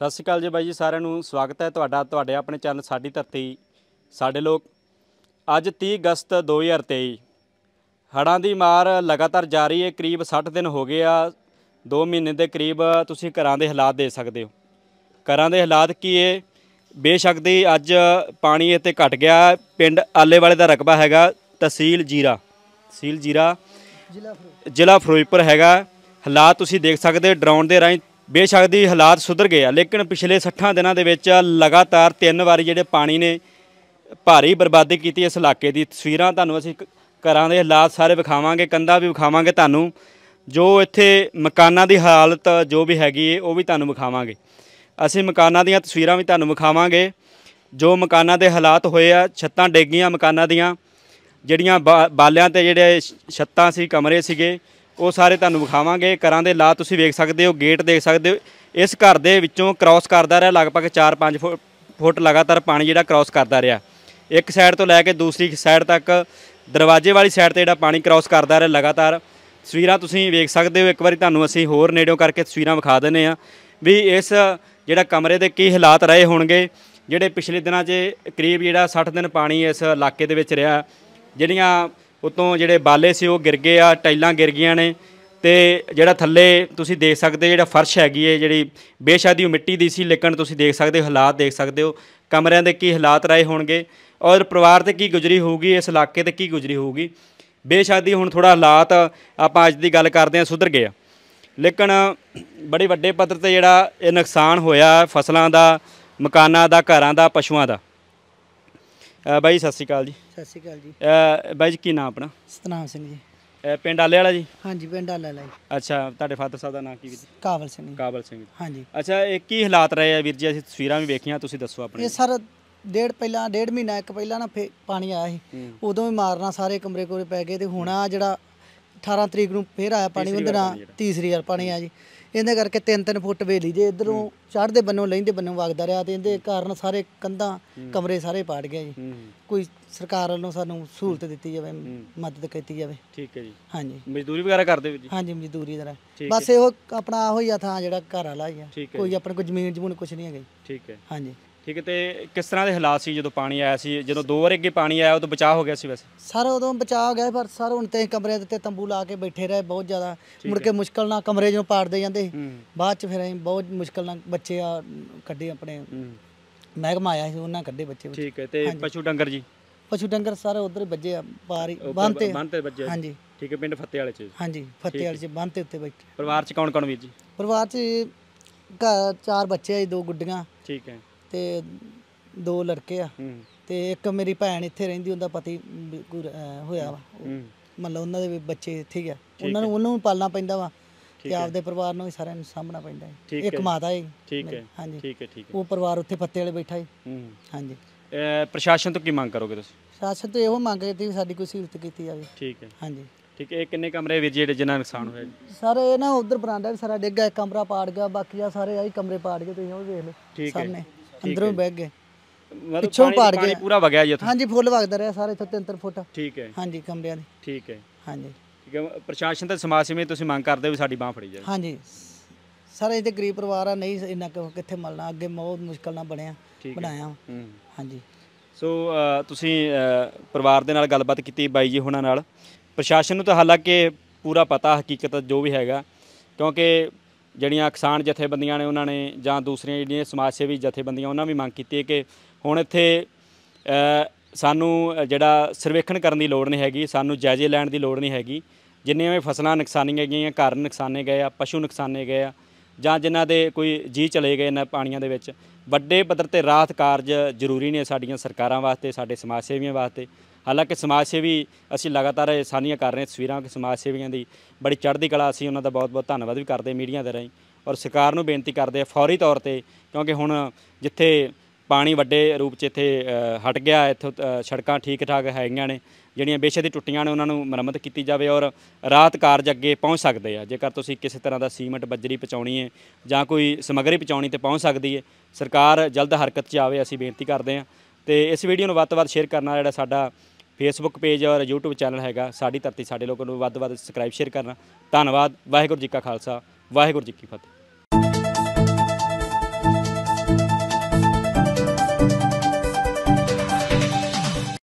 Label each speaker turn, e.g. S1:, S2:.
S1: ਸਤਿ ਸ਼੍ਰੀ ਅਕਾਲ ਜੀ ਬਾਈ ਜੀ ਸਾਰਿਆਂ ਨੂੰ ਸਵਾਗਤ ਹੈ ਤੁਹਾਡਾ ਤੁਹਾਡੇ ਆਪਣੇ ਚੈਨਲ ਸਾਡੀ ਧਰਤੀ ਸਾਡੇ ਲੋਕ ਅੱਜ 30 ਅਗਸਤ 2023 ਹੜਾਂ ਦੀ ਮਾਰ ਲਗਾਤਾਰ ਜਾਰੀ ਹੈ ਕਰੀਬ 60 ਦਿਨ ਹੋ ਗਏ ਆ 2 ਮਹੀਨੇ ਦੇ ਕਰੀਬ ਤੁਸੀਂ ਘਰਾਂ ਦੇ ਹਾਲਾਤ ਦੇ ਸਕਦੇ ਹੋ ਘਰਾਂ ਦੇ ਹਾਲਾਤ ਕੀ ਏ ਬੇਸ਼ੱਕ ਦੀ ਅੱਜ ਪਾਣੀ ਇੱਥੇ ਘਟ ਗਿਆ ਪਿੰਡ ਆਲੇ ਵਾਲੇ ਦਾ ਰਕਬਾ ਹੈਗਾ ਤਹਿਸੀਲ ਜੀਰਾ ਤਹਿਸੀਲ ਜੀਰਾ ਜ਼ਿਲ੍ਹਾ ਫਿਰੋਜ਼ਪੁਰ ਹੈਗਾ ਹਾਲਾਤ ਤੁਸੀਂ ਦੇਖ ਸਕਦੇ ਡਰਾਉਣ ਦੇ ਰਾਹੀਂ ਬੇਸ਼ੱਕ ਦੀ ਹਾਲਾਤ ਸੁਧਰ ਗਏ ਆ ਲੇਕਿਨ ਪਿਛਲੇ 60 ਦਿਨਾਂ ਦੇ ਵਿੱਚ ਲਗਾਤਾਰ ਤਿੰਨ ਵਾਰੀ ਜਿਹੜੇ ਪਾਣੀ ਨੇ ਭਾਰੀ ਬਰਬਾਦੀ ਕੀਤੀ ਇਸ ਇਲਾਕੇ ਦੀ ਤਸਵੀਰਾਂ ਤੁਹਾਨੂੰ ਅਸੀਂ ਘਰਾਂ ਦੇ ਹਾਲਾਤ ਸਾਰੇ ਵਿਖਾਵਾਂਗੇ ਕੰਧਾਂ ਵੀ ਵਿਖਾਵਾਂਗੇ ਤੁਹਾਨੂੰ ਜੋ ਇੱਥੇ ਮਕਾਨਾਂ ਦੀ ਹਾਲਤ ਜੋ ਵੀ ਹੈਗੀ ਏ ਉਹ ਵੀ ਤੁਹਾਨੂੰ ਵਿਖਾਵਾਂਗੇ ਅਸੀਂ ਮਕਾਨਾਂ ਦੀਆਂ ਤਸਵੀਰਾਂ ਵੀ ਤੁਹਾਨੂੰ ਵਿਖਾਵਾਂਗੇ ਜੋ ਮਕਾਨਾਂ ਦੇ ਹਾਲਾਤ ਹੋਏ ਆ ਛੱਤਾਂ ਡੇਗੀਆਂ ਮਕਾਨਾਂ ਦੀਆਂ ਜਿਹੜੀਆਂ ਬਾਲਿਆਂ ਤੇ ਜਿਹੜੇ ਛੱਤਾਂ ਸੀ ਕਮਰੇ ਸੀਗੇ ਉਹ ਸਾਰੇ ਤੁਹਾਨੂੰ ਵਿਖਾਵਾਂਗੇ ਘਰਾਂ ਦੇ ਲਾ ਤੁਸੀਂ ਵੇਖ ਸਕਦੇ ਹੋ ਗੇਟ ਦੇਖ ਸਕਦੇ ਹੋ ਇਸ ਘਰ ਦੇ ਵਿੱਚੋਂ ਕ੍ਰਾਸ ਕਰਦਾ ਰਿਹਾ ਲਗਭਗ 4-5 ਫੁੱਟ ਲਗਾਤਾਰ ਪਾਣੀ ਜਿਹੜਾ ਕ੍ਰਾਸ ਕਰਦਾ ਰਿਹਾ ਇੱਕ ਸਾਈਡ ਤੋਂ ਲੈ ਕੇ ਦੂਸਰੀ ਸਾਈਡ ਤੱਕ ਦਰਵਾਜ਼ੇ ਵਾਲੀ ਸਾਈਡ ਤੇ ਜਿਹੜਾ ਪਾਣੀ ਕ੍ਰਾਸ ਕਰਦਾ ਰਿਹਾ ਲਗਾਤਾਰ ਤਸਵੀਰਾਂ ਤੁਸੀਂ ਵੇਖ ਸਕਦੇ ਹੋ ਇੱਕ ਵਾਰੀ ਤੁਹਾਨੂੰ ਅਸੀਂ ਹੋਰ ਨੇੜਿਓਂ ਕਰਕੇ ਤਸਵੀਰਾਂ ਵਿਖਾ ਦਿੰਨੇ ਆ ਵੀ ਇਸ ਜਿਹੜਾ ਕਮਰੇ ਦੇ ਕੀ ਹਾਲਾਤ ਰਹੇ ਹੋਣਗੇ ਜਿਹੜੇ ਪਿਛਲੇ ਦਿਨਾਂ 'ਚ ਕਰੀਬ ਜਿਹੜਾ 60 ਦਿਨ ਪਾਣੀ ਇਸ ਇਲਾਕੇ ਦੇ ਵਿੱਚ ਰਿਹਾ ਜਿਹੜੀਆਂ ਉਤੋਂ ਜਿਹੜੇ ਬਾਲੇ ਸੀ ਉਹ ਗਿਰ ਗਏ ਆ ਟਾਈਲਾਂ ਗਿਰ ਗਈਆਂ ਨੇ ਤੇ ਜਿਹੜਾ ਥੱਲੇ ਤੁਸੀਂ ਦੇਖ ਸਕਦੇ ਜਿਹੜਾ ਫਰਸ਼ ਹੈਗੀ ਹੈ ਜਿਹੜੀ ਬੇਸ਼ਾਦੀ ਉਹ ਮਿੱਟੀ ਦੀ ਸੀ ਲੇਕਿਨ ਤੁਸੀਂ ਦੇਖ ਸਕਦੇ ਹੋ ਹਾਲਾਤ ਦੇਖ ਸਕਦੇ ਹੋ ਕਮਰਿਆਂ ਦੇ ਕੀ ਹਾਲਾਤ ਰਹੇ ਹੋਣਗੇ ਔਰ ਪਰਿਵਾਰ ਤੇ ਕੀ ਗੁਜ਼ਰੀ ਹੋਊਗੀ ਇਸ ਇਲਾਕੇ ਤੇ ਕੀ ਗੁਜ਼ਰੀ ਹੋਊਗੀ ਬੇਸ਼ਾਦੀ ਹੁਣ ਥੋੜਾ ਹਾਲਾਤ ਆਪਾਂ ਅੱਜ ਦੀ ਗੱਲ ਕਰਦੇ ਹਾਂ ਸੁਧਰ ਗਏ ਆ ਲੇਕਿਨ ਬੜੇ ਵੱਡੇ ਪੱਧਰ ਤੇ ਜਿਹੜਾ ਇਹ ਨੁਕਸਾਨ ਹੋਇਆ ਫਸਲਾਂ ਦਾ ਮਕਾਨਾਂ ਦਾ ਘਰਾਂ ਦਾ ਪਸ਼ੂਆਂ ਦਾ ਅ, ਬਾਈ ਜੀ, ਸਤਿ ਸ਼੍ਰੀ ਅਕਾਲ ਜੀ ਸਤਿ ਸ਼੍ਰੀ ਅਕਾਲ ਜੀ ਅ, ਬਾਈ ਜੀ ਕੀ ਨਾਮ ਆਪਣਾ ਸਤਨਾਮ ਸਿੰਘ ਜੀ ਅ, ਪਿੰਡ ਆਲੇ ਵਾਲਾ ਜੀ
S2: ਹਾਂਜੀ ਪਿੰਡ ਆਲੇ ਵਾਲਾ ਜੀ
S1: ਅੱਛਾ ਤੁਹਾਡੇ ਫਾਦਰ ਸਾਹਿਬ ਦਾ ਨਾਮ ਕੀ ਵੀ ਜੀ ਕਾਬਲ ਸਿੰਘ ਕਾਬਲ ਸਿੰਘ ਜੀ ਹਾਂਜੀ ਅੱਛਾ ਇਹ ਕੀ ਹਾਲਾਤ ਰਹੇ ਆ ਵੀਰ ਜੀ ਅਸੀਂ ਤਸਵੀਰਾਂ ਵੀ ਵੇਖੀਆਂ ਤੁਸੀਂ ਦੱਸੋ ਆਪਣੇ ਇਹ
S2: ਸਰ ਡੇਢ ਪਹਿਲਾਂ ਡੇਢ ਮਹੀਨਾ ਇੱਕ ਪਹਿਲਾਂ ਨਾ ਫੇ ਪਾਣੀ ਆਇਆ ਸੀ ਉਦੋਂ ਵੀ ਮਾਰਨਾ ਸਾਰੇ ਕਮਰੇ ਕੋਲੇ ਪੈ ਗਏ ਤੇ ਹੁਣ ਆ ਜਿਹੜਾ 18 ਤਰੀਕ ਨੂੰ ਫੇਰ ਆਇਆ ਪਾਣੀ ਉਹਦੇ ਨਾਲ ਤੀਸਰੀ ਵਾਰ ਪਾਣੀ ਆ ਜੀ ਇਹਦੇ ਕਰਕੇ ਤਿੰਨ ਤਿੰਨ ਫੁੱਟ ਵੇਲੀ ਜੇ ਇਧਰੋਂ ਚੜ੍ਹਦੇ ਬੰਨੋਂ ਲੈਂਦੇ ਬੰਨੋਂ ਵਗਦਾ ਰਿਹਾ ਤੇ ਇਹਦੇ ਕਾਰਨ ਸਾਰੇ ਕੰਧਾਂ ਕਮਰੇ ਸਾਰੇ ਪਾੜ ਗਏ ਜੀ ਕੋਈ ਸਰਕਾਰ ਵੱਲੋਂ ਸਾਨੂੰ ਸਹੂਲਤ ਦਿੱਤੀ ਜਾਵੇ ਮਦਦ ਕੀਤੀ ਜਾਵੇ
S1: ਠੀਕ ਹੈ ਜੀ ਹਾਂਜੀ ਮਜ਼ਦੂਰੀ ਵਗੈਰਾ ਕਰਦੇ ਹੋ ਜੀ ਹਾਂਜੀ ਮਜ਼ਦੂਰੀ ਦਾ ਬਸ ਇਹੋ
S2: ਆਪਣਾ ਹੀ ਆ ਥਾਂ ਜਿਹੜਾ ਘਰ ਵਾਲਾ ਹੀ ਆ ਕੋਈ ਆਪਣੇ ਕੋਲ ਜ਼ਮੀਨ ਜਮੂਨ ਕੁਝ ਨਹੀਂ ਹੈਗੀ
S1: ਠੀਕ ਹੈ ਹਾਂਜੀ ਠੀਕ ਹੈ ਤੇ ਕਿਸ ਤਰ੍ਹਾਂ ਦੇ ਹਾਲਾਤ ਸੀ ਜਦੋਂ ਪਾਣੀ ਆਇਆ ਸੀ ਜਦੋਂ ਦੋ ਵਾਰ ਅੱਗੇ ਪਾਣੀ ਆਇਆ ਉਦੋਂ ਬਚਾਅ ਹੋ ਗਿਆ ਸੀ ਵੈਸੇ
S2: ਸਰ ਉਦੋਂ ਬਚਾਅ ਹੋ ਗਿਆ ਪਰ ਸਰ ਹੁਣ ਤੇ ਕਮਰੇ ਦੇ ਉੱਤੇ ਤੰਬੂ ਲਾ ਕੇ ਬੈਠੇ ਰਹੇ ਬਹੁਤ ਜ਼ਿਆਦਾ ਮੁੜ ਕੇ ਮੁਸ਼ਕਲ ਨਾਲ ਕਮਰੇ ਜੋਂ ਪਾੜਦੇ ਜਾਂਦੇ ਬਾਅਦ ਚ ਫਿਰ ਅਸੀਂ ਬਹੁਤ ਮੁਸ਼ਕਲ ਨਾਲ ਬੱਚੇ ਆ ਕੱਢੇ ਆਪਣੇ ਮਹਿਕਮਾ ਆਇਆ ਸੀ ਉਹਨਾਂ ਕੱਢੇ ਬੱਚੇ
S1: ਠੀਕ ਹੈ ਤੇ ਪਸ਼ੂ ਡੰਗਰ ਜੀ
S2: ਪਸ਼ੂ ਡੰਗਰ ਸਰ ਉਧਰ ਵੱਜੇ ਆ ਪਾਰੀ ਬੰਦ
S1: ਤੇ ਵੱਜੇ ਹਾਂਜੀ ਠੀਕ ਹੈ ਪਿੰਡ ਫੱਤੇ ਵਾਲੇ ਚ ਹਾਂਜੀ ਫੱਤੇ ਵਾਲੇ
S2: ਚ ਤੇ ਉੱਤੇ ਬੈਠੇ
S1: ਪਰਿਵਾਰ ਚ ਕੌਣ ਕੌਣ ਵੀਰ ਜੀ
S2: ਪਰਿਵਾਰ ਚ ਚਾਰ ਬੱਚੇ ਆ ਦੋ ਗੁੱਡੀਆਂ ਠੀਕ ਹੈ ਤੇ ਦੋ ਲੜਕੇ ਆ ਤੇ ਇੱਕ ਮੇਰੀ ਭੈਣ ਇੱਥੇ ਰਹਿੰਦੀ ਉਹਦਾ ਪਤੀ ਹੋਇਆ ਵਾ ਮਤਲਬ ਉਹਨਾਂ ਦੇ ਵੀ ਬੱਚੇ ਇੱਥੇ ਹੀ ਆ ਉਹਨਾਂ ਨੂੰ ਉਹਨੂੰ ਪਾਲਣਾ ਪੈਂਦਾ ਵਾ ਤੇ ਆਪਦੇ ਪਰਿਵਾਰ ਨੂੰ ਵੀ ਸਾਰਿਆਂ ਨੂੰ ਸਾਹਮਣਾ ਪੈਂਦਾ
S1: ਹੈ ਇੱਕ ਮਾਤਾ ਹੈ ਠੀਕ ਹੈ ਹਾਂਜੀ ਠੀਕ ਹੈ ਠੀਕ ਹੈ ਉਹ
S2: ਪਰਿਵਾਰ ਉੱਥੇ ਫੱਤੇ ਵਾਲੇ ਬੈਠਾ ਹੈ
S1: ਹਾਂਜੀ ਪ੍ਰਸ਼ਾਸਨ ਤੋਂ ਕੀ ਮੰਗ ਕਰੋਗੇ ਤੁਸੀਂ
S2: ਸ਼ਾਸਨ ਤੋਂ ਇਹੋ ਮੰਗ ਕੀਤੀ ਵੀ ਸਾਡੀ ਕੋਈ ਸਹੂਲਤ ਕੀਤੀ ਜਾਵੇ
S1: ਠੀਕ ਹੈ ਹਾਂਜੀ ਠੀਕ ਹੈ ਇਹ ਕਿੰਨੇ ਕਮਰੇ ਵੀਰ ਜਿਹੜੇ ਜਿਨ੍ਹਾਂ ਨੁਕਸਾਨ ਹੋਇਆ
S2: ਸਰ ਇਹ ਨਾ ਉਧਰ ਬਰਾਂਡਾ ਸਾਰਾ ਡਿੱਗਾ ਇੱਕ ਕਮਰਾ ਪਾੜ ਗਿਆ ਬਾਕੀ ਆ ਸਾਰੇ ਆਹੀ ਕਮਰੇ ਪਾੜ ਗਏ ਤੁਸੀਂ ਉਹ ਦੇਖ ਲਓ ਸਾਹਮਣੇ ਅੰਦਰੋਂ ਵਗ ਗਏ
S1: ਮਤਲਬ ਪਿੱਛੋਂ ਪਾੜ ਭਰ ਗਿਆ। ਪੂਰਾ ਵਗਿਆ ਜੀ ਹਾਂਜੀ
S2: ਫੁੱਲ ਵਗਦਾ ਰਿਹਾ ਸਾਰੇ ਇੱਥੇ ਤਿੰਨ ਤਿੰਨ ਫੁੱਟ ਠੀਕ ਹੈ ਹਾਂਜੀ ਕਮਰਿਆਂ ਦੇ
S1: ਠੀਕ ਹੈ ਹਾਂਜੀ ਠੀਕ ਹੈ ਪ੍ਰਸ਼ਾਸਨ ਤੇ ਸਮਾਜ ਸੇਵੀ ਤੁਸੀਂ ਮੰਗ ਕਰਦੇ ਹੋ ਵੀ ਸਾਡੀ ਬਾਹ ਫੜੀ ਜਾਵੇ ਹਾਂਜੀ
S2: ਸਾਰੇ ਇੱਥੇ ਗਰੀਬ ਪਰਿਵਾਰ ਆ ਨਹੀਂ ਇੰਨਾ ਕਿੱਥੇ ਮਿਲਣਾ ਅੱਗੇ ਬਹੁਤ ਮੁਸ਼ਕਲ ਨਾਲ ਬਣਿਆ ਬਣਾਇਆ
S1: ਹਾਂਜੀ ਸੋ ਤੁਸੀਂ ਪਰਿਵਾਰ ਦੇ ਨਾਲ ਗੱਲਬਾਤ ਕੀਤੀ ਬਾਈ ਜੀ ਹੁਣਾਂ ਨਾਲ ਪ੍ਰਸ਼ਾਸਨ ਨੂੰ ਤਾਂ ਹਾਲਾਂਕਿ ਪੂਰਾ ਪਤਾ ਹਕੀਕਤ ਜੋ ਵੀ ਹੈਗਾ ਕਿਉਂਕਿ ਜਿਹੜੀਆਂ ਕਿਸਾਨ ਜਥੇਬੰਦੀਆਂ ਨੇ ਉਹਨਾਂ ਨੇ ਜਾਂ ਦੂਸਰੀਆਂ ਜਿਹੜੀਆਂ ਸਮਾਜ ਸੇਵੀ ਜਥੇਬੰਦੀਆਂ ਉਹਨਾਂ ਵੀ ਮੰਗ ਕੀਤੀ ਹੈ ਕਿ ਹੁਣ ਇੱਥੇ ਸਾਨੂੰ ਜਿਹੜਾ ਸਰਵੇਖਣ ਕਰਨ ਦੀ ਲੋੜ ਨਹੀਂ ਹੈਗੀ ਸਾਨੂੰ ਜਾਇਜ਼ੇ ਲੈਣ ਦੀ ਲੋੜ ਨਹੀਂ ਹੈਗੀ ਜਿੰਨੀਆਂ ਵੀ ਫਸਲਾਂ ਨੁਕਸਾਨੀਆਂ ਗਈਆਂ ਘਰ ਨੁਕਸਾਨੇ ਗਏ ਆ ਪਸ਼ੂ ਨੁਕਸਾਨੇ ਗਏ ਆ ਜਾਂ ਜਿਨ੍ਹਾਂ ਦੇ ਕੋਈ ਜੀ ਚਲੇ ਗਏ ਨੇ ਪਾਣੀਆਂ ਦੇ ਵਿੱਚ ਵੱਡੇ ਪੱਧਰ ਤੇ ਰਾਤ ਕਾਰਜ ਜ਼ਰੂਰੀ ਨੇ ਸਾਡੀਆਂ ਸਰਕਾਰਾਂ ਵਾਸਤੇ ਸਾਡੇ ਸਮਾਜ ਸੇਵੀਆਂ ਵਾਸਤੇ ਹਾਲਾਂਕਿ ਸਮਾਜ ਸੇਵੀ ਅਸੀਂ ਲਗਾਤਾਰ ਇਸਾਨੀਆਂ ਕਰ ਰਹੇ ਤਸਵੀਰਾਂ ਕਿ ਸਮਾਜ ਸੇਵੀਆਂ ਦੀ ਬੜੀ ਚੜ੍ਹਦੀ ਕਲਾ ਅਸੀਂ ਉਹਨਾਂ ਦਾ ਬਹੁਤ-ਬਹੁਤ ਧੰਨਵਾਦ ਵੀ ਕਰਦੇ ਮੀਡੀਆ ਦੇ ਰਾਹੀਂ ਔਰ ਸਰਕਾਰ ਨੂੰ ਬੇਨਤੀ ਕਰਦੇ ਆ ਫੌਰੀ ਤੌਰ ਤੇ ਕਿਉਂਕਿ ਹੁਣ ਜਿੱਥੇ ਪਾਣੀ ਵੱਡੇ ਰੂਪ 'ਚ ਇੱਥੇ ਹਟ ਗਿਆ ਇੱਥੋਂ ਸੜਕਾਂ ਠੀਕ ਠਾਕ ਹੈਗੀਆਂ ਨੇ ਜਿਹੜੀਆਂ ਬੇਸ਼ੱਕ ਦੀ ਟੁੱਟੀਆਂ ਨੇ ਉਹਨਾਂ ਨੂੰ ਮੁਰੰਮਤ ਕੀਤੀ ਜਾਵੇ ਔਰ ਰਾਤ ਕਾਰਜ ਅੱਗੇ ਪਹੁੰਚ ਸਕਦੇ ਆ ਜੇਕਰ ਤੁਸੀਂ ਕਿਸੇ ਤਰ੍ਹਾਂ ਦਾ ਸੀਮੈਂਟ ਬੱਜਰੀ ਪਚਾਉਣੀ ਹੈ ਜਾਂ ਕੋਈ ਸਮੱਗਰੀ ਪਚਾਉਣੀ ਤੇ ਪਹੁੰਚ ਸਕਦੀ ਹੈ ਸਰਕਾਰ ਜਲਦ ਹਰਕਤ 'ਚ ਆਵੇ ਅਸੀਂ ਬੇਨਤੀ ਕਰਦੇ ਆ ਤੇ ਇਸ ਵੀਡੀਓ ਨੂੰ ਵੱਧ ਤੋਂ ਵੱਧ ਸ਼ੇਅਰ ਕਰਨਾ ਜਿਹੜਾ ਸਾਡਾ ਫੇਸਬੁੱਕ ਪੇਜ ਔਰ YouTube ਚੈਨਲ ਹੈਗਾ ਸਾਡੀ ਧਰਤੀ ਸਾਡੇ ਲੋਕਾਂ ਨੂੰ ਵੱਧ ਤੋਂ ਵੱਧ ਸਬਸਕ੍ਰਾਈਬ ਸ਼ੇਅਰ ਕਰਨਾ ਧੰਨਵਾਦ ਵਾਹਿਗੁਰੂ ਜੀ ਕਾ ਖਾਲਸਾ ਵਾਹਿਗੁਰੂ ਜੀ ਕੀ ਫਤਿਹ